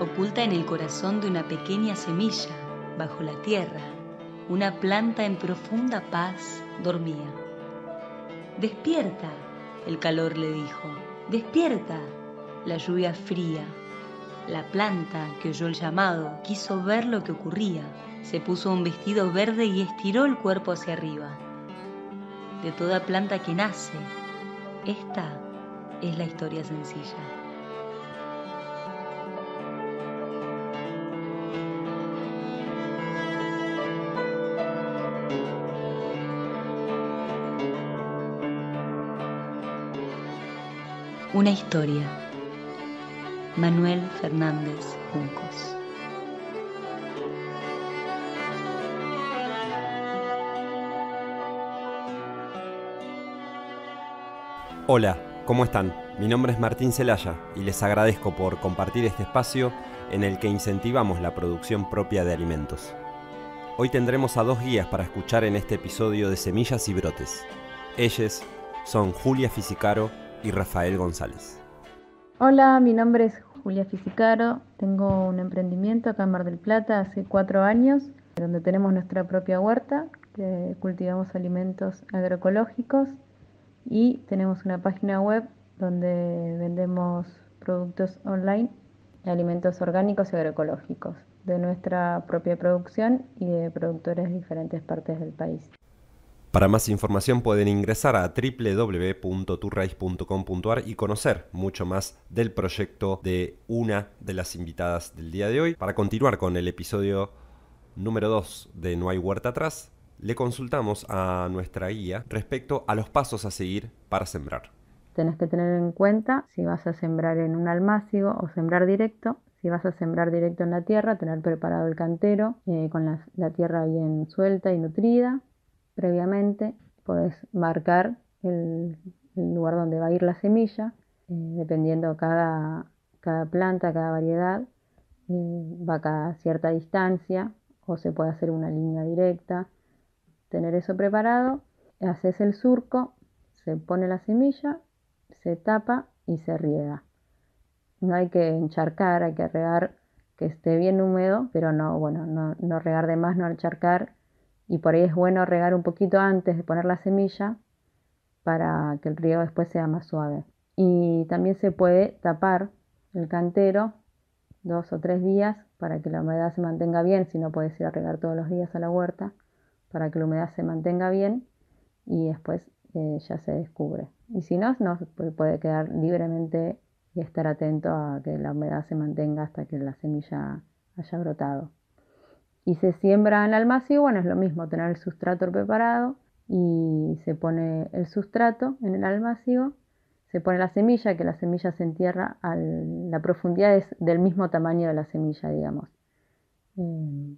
Oculta en el corazón de una pequeña semilla, bajo la tierra, una planta en profunda paz dormía. Despierta, el calor le dijo, despierta, la lluvia fría. La planta que oyó el llamado quiso ver lo que ocurría. Se puso un vestido verde y estiró el cuerpo hacia arriba. De toda planta que nace, esta es la historia sencilla. Una historia. Manuel Fernández Juncos. Hola, ¿cómo están? Mi nombre es Martín Celaya y les agradezco por compartir este espacio en el que incentivamos la producción propia de alimentos. Hoy tendremos a dos guías para escuchar en este episodio de Semillas y Brotes. Ellas son Julia Fisicaro y Rafael González. Hola, mi nombre es Julia Fisicaro, tengo un emprendimiento acá en Mar del Plata hace cuatro años, donde tenemos nuestra propia huerta, que cultivamos alimentos agroecológicos y tenemos una página web donde vendemos productos online alimentos orgánicos y agroecológicos de nuestra propia producción y de productores de diferentes partes del país. Para más información pueden ingresar a www.turraiz.com.ar y conocer mucho más del proyecto de una de las invitadas del día de hoy. Para continuar con el episodio número 2 de No hay huerta atrás, le consultamos a nuestra guía respecto a los pasos a seguir para sembrar. Tenés que tener en cuenta si vas a sembrar en un almácigo o sembrar directo. Si vas a sembrar directo en la tierra, tener preparado el cantero eh, con la, tierra bien suelta y nutrida. Previamente podés marcar el, lugar donde va a ir la semilla, eh, dependiendo cada, planta, cada variedad, eh, va a cada cierta distancia o se puede hacer una línea directa tener eso preparado, haces el surco, se pone la semilla, se tapa y se riega. No hay que encharcar, hay que regar que esté bien húmedo, pero no, bueno, no, regar de más, no encharcar. Y por ahí es bueno regar un poquito antes de poner la semilla para que el riego después sea más suave. Y también se puede tapar el cantero dos o tres días para que la humedad se mantenga bien, si no puedes ir a regar todos los días a la huerta para que la humedad se mantenga bien y después eh, ya se descubre. Y si no, no puede quedar libremente y estar atento a que la humedad se mantenga hasta que la semilla haya brotado. Y se siembra en almací, bueno, es lo mismo tener el sustrato preparado y se pone el sustrato en el almacén, se pone la semilla, que la semilla se entierra, a la profundidad es del mismo tamaño de la semilla, digamos. Eh,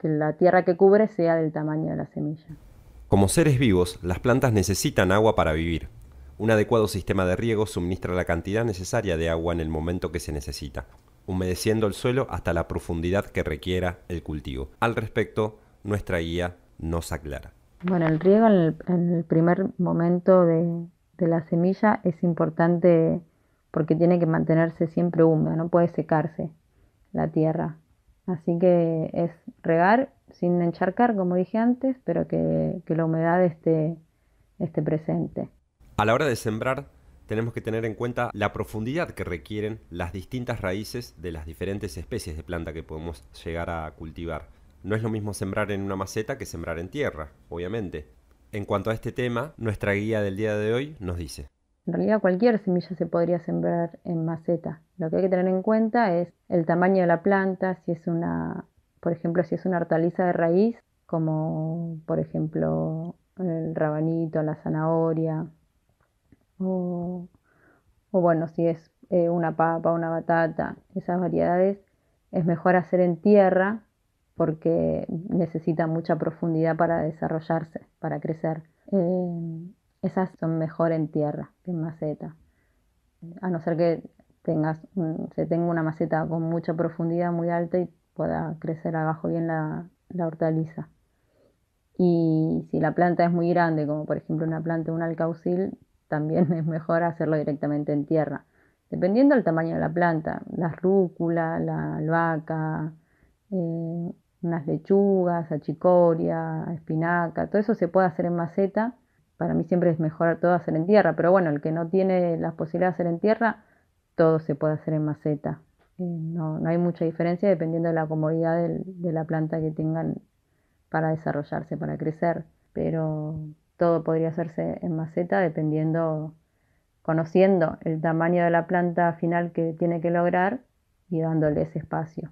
que la tierra que cubre sea del tamaño de la semilla. Como seres vivos, las plantas necesitan agua para vivir. Un adecuado sistema de riego suministra la cantidad necesaria de agua en el momento que se necesita, humedeciendo el suelo hasta la profundidad que requiera el cultivo. Al respecto, nuestra guía nos aclara. Bueno, el riego en el, primer momento de, de, la semilla es importante porque tiene que mantenerse siempre húmeda, no puede secarse la tierra. Así que es regar sin encharcar, como dije antes, pero que, la humedad esté presente. A la hora de sembrar, tenemos que tener en cuenta la profundidad que requieren las distintas raíces de las diferentes especies de planta que podemos llegar a cultivar. No es lo mismo sembrar en una maceta que sembrar en tierra, obviamente. En cuanto a este tema, nuestra guía del día de hoy nos dice. En realidad cualquier semilla se podría sembrar en maceta. Lo que hay que tener en cuenta es el tamaño de la planta, si es una, por ejemplo, si es una hortaliza de raíz, como por ejemplo el rabanito, la zanahoria, o, bueno, si es eh, una papa, una batata, esas variedades, es mejor hacer en tierra porque necesita mucha profundidad para desarrollarse, para crecer. Eh, esas son mejor en tierra que en maceta. A no ser que tengas se tenga una maceta con mucha profundidad, muy alta y pueda crecer abajo bien la, hortaliza. Y si la planta es muy grande, como por ejemplo una planta de un alcaucil, también es mejor hacerlo directamente en tierra. Dependiendo del tamaño de la planta, la rúcula, la albahaca, eh, unas lechugas, achicoria, espinaca, todo eso se puede hacer en maceta para mí siempre es mejor todo hacer en tierra, pero bueno, el que no tiene las posibilidades de hacer en tierra, todo se puede hacer en maceta. Eh, no, hay mucha diferencia dependiendo de la comodidad de la planta que tengan para desarrollarse, para crecer, pero todo podría hacerse en maceta dependiendo, conociendo el tamaño de la planta final que tiene que lograr y dándole ese espacio.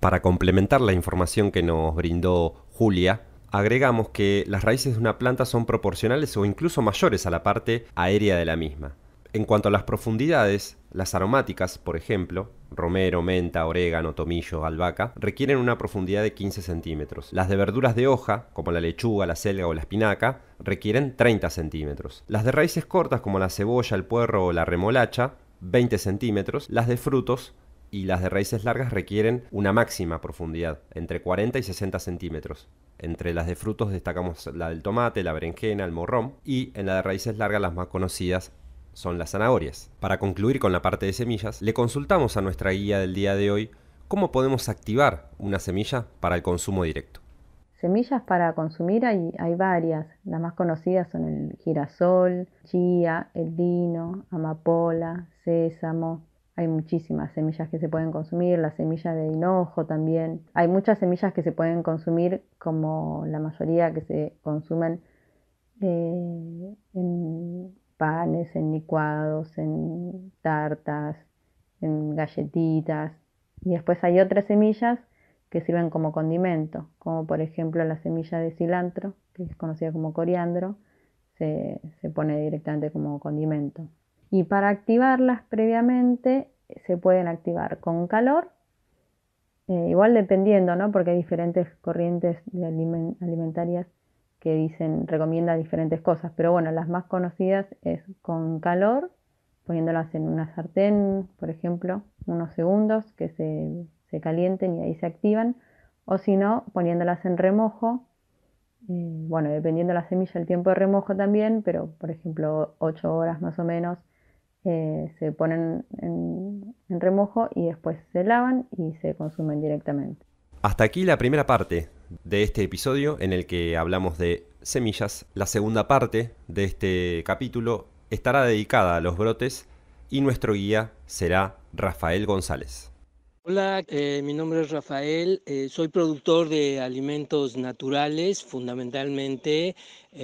Para complementar la información que nos brindó Julia, agregamos que las raíces de una planta son proporcionales o incluso mayores a la parte aérea de la misma. En cuanto a las profundidades, las aromáticas, por ejemplo, romero, menta, orégano, tomillo, albahaca, requieren una profundidad de 15 centímetros. Las de verduras de hoja, como la lechuga, la selga o la espinaca, requieren 30 centímetros. Las de raíces cortas, como la cebolla, el puerro o la remolacha, 20 centímetros. Las de frutos, y las de raíces largas requieren una máxima profundidad, entre 40 y 60 centímetros. Entre las de frutos destacamos la del tomate, la berenjena, el morrón y en la de raíces largas las más conocidas son las zanahorias. Para concluir con la parte de semillas, le consultamos a nuestra guía del día de hoy cómo podemos activar una semilla para el consumo directo. Semillas para consumir hay, hay varias. Las más conocidas son el girasol, chía, el dino, amapola, sésamo, hay muchísimas semillas que se pueden consumir, la semilla de hinojo también. Hay muchas semillas que se pueden consumir, como la mayoría que se consumen eh, en panes, en licuados, en tartas, en galletitas. Y después hay otras semillas que sirven como condimento, como por ejemplo la semilla de cilantro, que es conocida como coriandro, se pone directamente como condimento. Y para activarlas previamente eh, se pueden activar con calor, eh, igual dependiendo, ¿no? porque hay diferentes corrientes alimentarias que dicen, recomienda diferentes cosas, pero bueno, las más conocidas es con calor, poniéndolas en una sartén, por ejemplo, unos segundos que se, calienten y ahí se activan, o si no, poniéndolas en remojo, eh, bueno, dependiendo de la semilla, el tiempo de remojo también, pero por ejemplo, 8 horas más o menos, eh, se ponen en, remojo y después se lavan y se consumen directamente. Hasta aquí la primera parte de este episodio en el que hablamos de semillas. La segunda parte de este capítulo estará dedicada a los brotes y nuestro guía será Rafael González. Hola, eh, mi nombre es Rafael, eh, soy productor de alimentos naturales, fundamentalmente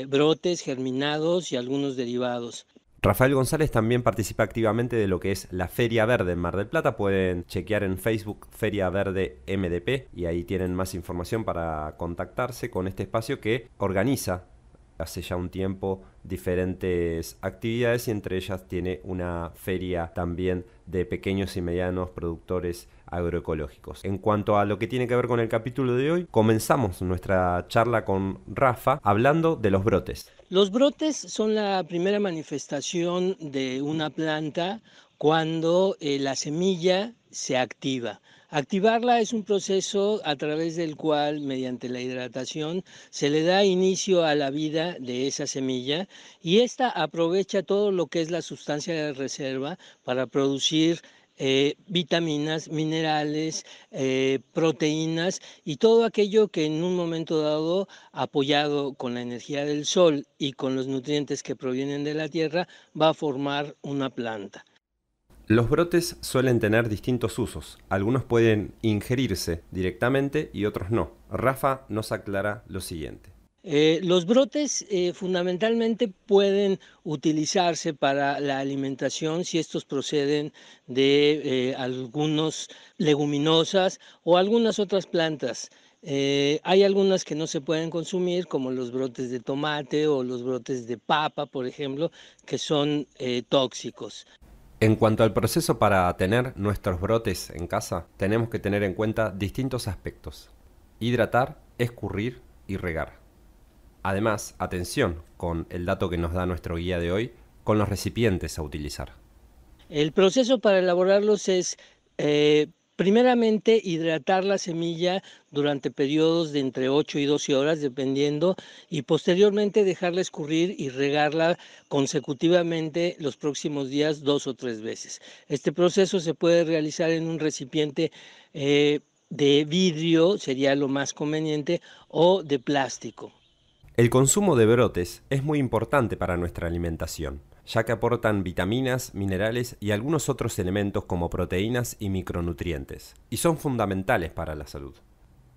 brotes, germinados y algunos derivados. Rafael González también participa activamente de lo que es la Feria Verde en Mar del Plata. Pueden chequear en Facebook Feria Verde MDP y ahí tienen más información para contactarse con este espacio que organiza hace ya un tiempo diferentes actividades y entre ellas tiene una feria también de pequeños y medianos productores agroecológicos. En cuanto a lo que tiene que ver con el capítulo de hoy, comenzamos nuestra charla con Rafa hablando de los brotes. Los brotes son la primera manifestación de una planta cuando eh, la semilla se activa. Activarla es un proceso a través del cual, mediante la hidratación, se le da inicio a la vida de esa semilla y ésta aprovecha todo lo que es la sustancia de reserva para producir eh, vitaminas, minerales, eh, proteínas y todo aquello que en un momento dado, apoyado con la energía del sol y con los nutrientes que provienen de la tierra, va a formar una planta. Los brotes suelen tener distintos usos, algunos pueden ingerirse directamente y otros no. Rafa nos aclara lo siguiente. Eh, los brotes eh, fundamentalmente pueden utilizarse para la alimentación si estos proceden de eh, algunas leguminosas o algunas otras plantas. hay algunas que no se pueden consumir, como los brotes de tomate o los brotes de papa, por ejemplo, que son tóxicos. En cuanto al proceso para tener nuestros brotes en casa, tenemos que tener en cuenta distintos aspectos. Hidratar, escurrir y regar. Además, atención con el dato que nos da nuestro guía de hoy, con los recipientes a utilizar. El proceso para elaborarlos es eh, Primeramente, hidratar la semilla durante periodos de entre 8 y 12 horas, dependiendo, y posteriormente dejarla escurrir y regarla consecutivamente los próximos días dos o tres veces. Este proceso se puede realizar en un recipiente eh, de vidrio, sería lo más conveniente, o de plástico. El consumo de brotes es muy importante para nuestra alimentación, ya que aportan vitaminas, minerales y algunos otros elementos como proteínas y micronutrientes, y son fundamentales para la salud.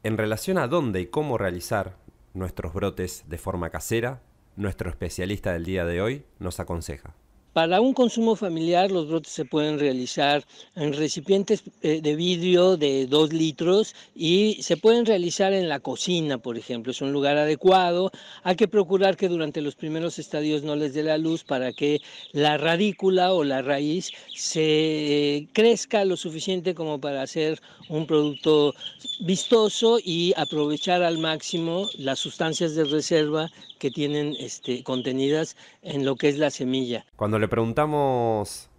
En relación a dónde y cómo realizar nuestros brotes de forma casera, nuestro especialista del día de hoy nos aconseja. Para un consumo familiar, los brotes se pueden realizar en recipientes eh, de vidrio de 2 litros y se pueden realizar en la cocina, por ejemplo. Es un lugar adecuado. Hay que procurar que durante los primeros estadios no les dé la luz para que la radícula o la raíz se eh, crezca lo suficiente como para hacer un producto vistoso y aprovechar al máximo las sustancias de reserva que tienen este, contenidas en lo que es la semilla. Cuando preguntamos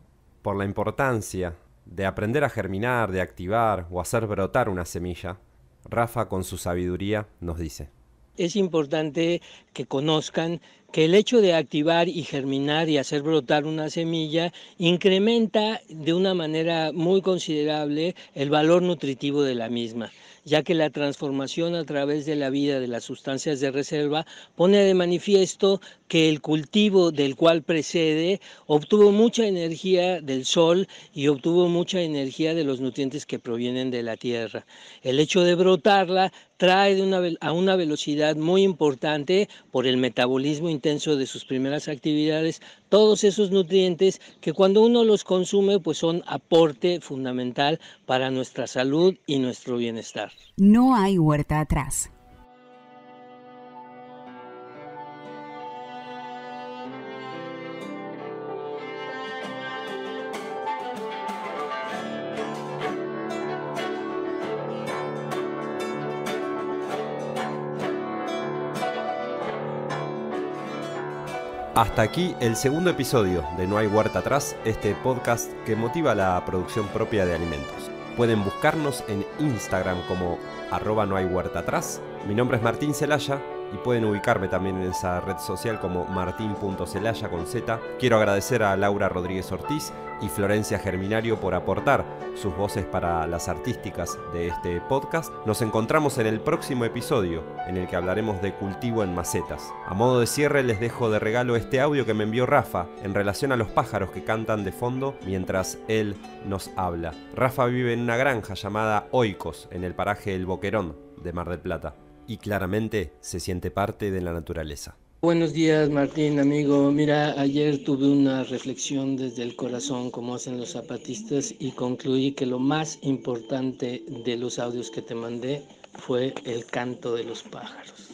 por la importancia de aprender a germinar, de activar o hacer brotar una semilla, Rafa con su sabiduría nos dice. Es importante que conozcan que el hecho de activar y germinar y hacer brotar una semilla incrementa de una manera muy considerable el valor nutritivo de la misma, ya que la transformación a través de la vida de las sustancias de reserva pone de manifiesto que el cultivo del cual precede obtuvo mucha energía del sol y obtuvo mucha energía de los nutrientes que provienen de la tierra. El hecho de brotarla trae de una, a una velocidad muy importante por el metabolismo intenso de sus primeras actividades, todos esos nutrientes que cuando uno los consume pues son aporte fundamental para nuestra salud y nuestro bienestar. No hay huerta atrás. Hasta aquí el segundo episodio de No hay huerta atrás, este podcast que motiva la producción propia de alimentos. Pueden buscarnos en Instagram como arroba no hay huerta atrás. Mi nombre es Martín Celaya y pueden ubicarme también en esa red social como martín.celaya con Z. Quiero agradecer a Laura Rodríguez Ortiz y Florencia Germinario por aportar sus voces para las artísticas de este podcast. Nos encontramos en el próximo episodio en el que hablaremos de cultivo en macetas. A modo de cierre les dejo de regalo este audio que me envió Rafa en relación a los pájaros que cantan de fondo mientras él nos habla. Rafa vive en una granja llamada Oikos en el paraje El Boquerón de Mar del Plata y claramente se siente parte de la naturaleza. Buenos días, Martín, amigo. Mira, ayer tuve una reflexión desde el corazón, como hacen los zapatistas, y concluí que lo más importante de los audios que te mandé fue el canto de los pájaros.